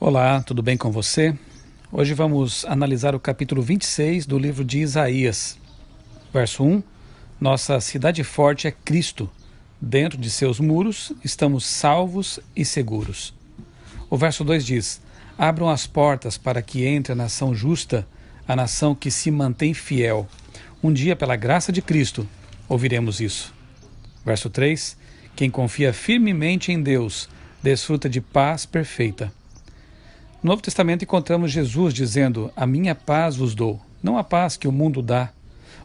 Olá, tudo bem com você? Hoje vamos analisar o capítulo 26 do livro de Isaías. Verso 1: Nossa cidade forte é Cristo. Dentro de seus muros estamos salvos e seguros. O verso 2 diz: Abram as portas para que entre a nação justa, a nação que se mantém fiel. Um dia, pela graça de Cristo, ouviremos isso. Verso 3: Quem confia firmemente em Deus desfruta de paz perfeita. No Novo Testamento encontramos Jesus dizendo: A minha paz vos dou, não a paz que o mundo dá.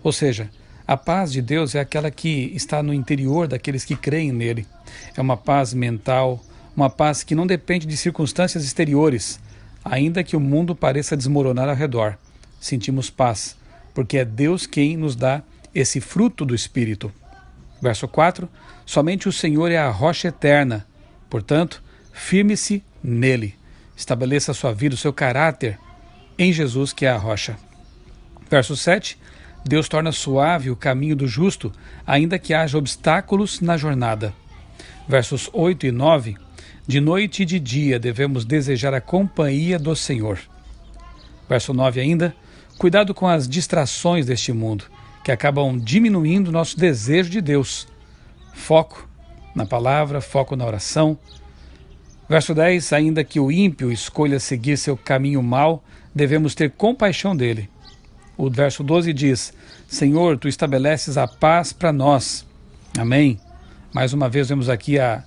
Ou seja, a paz de Deus é aquela que está no interior daqueles que creem nele. É uma paz mental, uma paz que não depende de circunstâncias exteriores, ainda que o mundo pareça desmoronar ao redor. Sentimos paz, porque é Deus quem nos dá esse fruto do Espírito. Verso 4: Somente o Senhor é a rocha eterna, portanto, firme-se nele. Estabeleça a sua vida, o seu caráter em Jesus, que é a rocha. Verso 7. Deus torna suave o caminho do justo, ainda que haja obstáculos na jornada. Versos 8 e 9. De noite e de dia devemos desejar a companhia do Senhor. Verso 9 ainda. Cuidado com as distrações deste mundo, que acabam diminuindo nosso desejo de Deus. Foco na palavra, foco na oração, Verso 10: Ainda que o ímpio escolha seguir seu caminho mau, devemos ter compaixão dele. O verso 12 diz: Senhor, tu estabeleces a paz para nós. Amém. Mais uma vez vemos aqui a,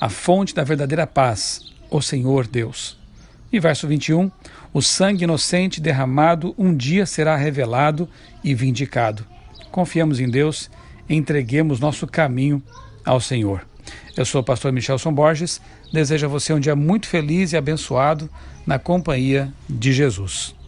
a fonte da verdadeira paz, o Senhor Deus. E verso 21: O sangue inocente derramado um dia será revelado e vindicado. Confiamos em Deus, entreguemos nosso caminho ao Senhor. Eu sou o pastor Michelson Borges, desejo a você um dia muito feliz e abençoado na companhia de Jesus.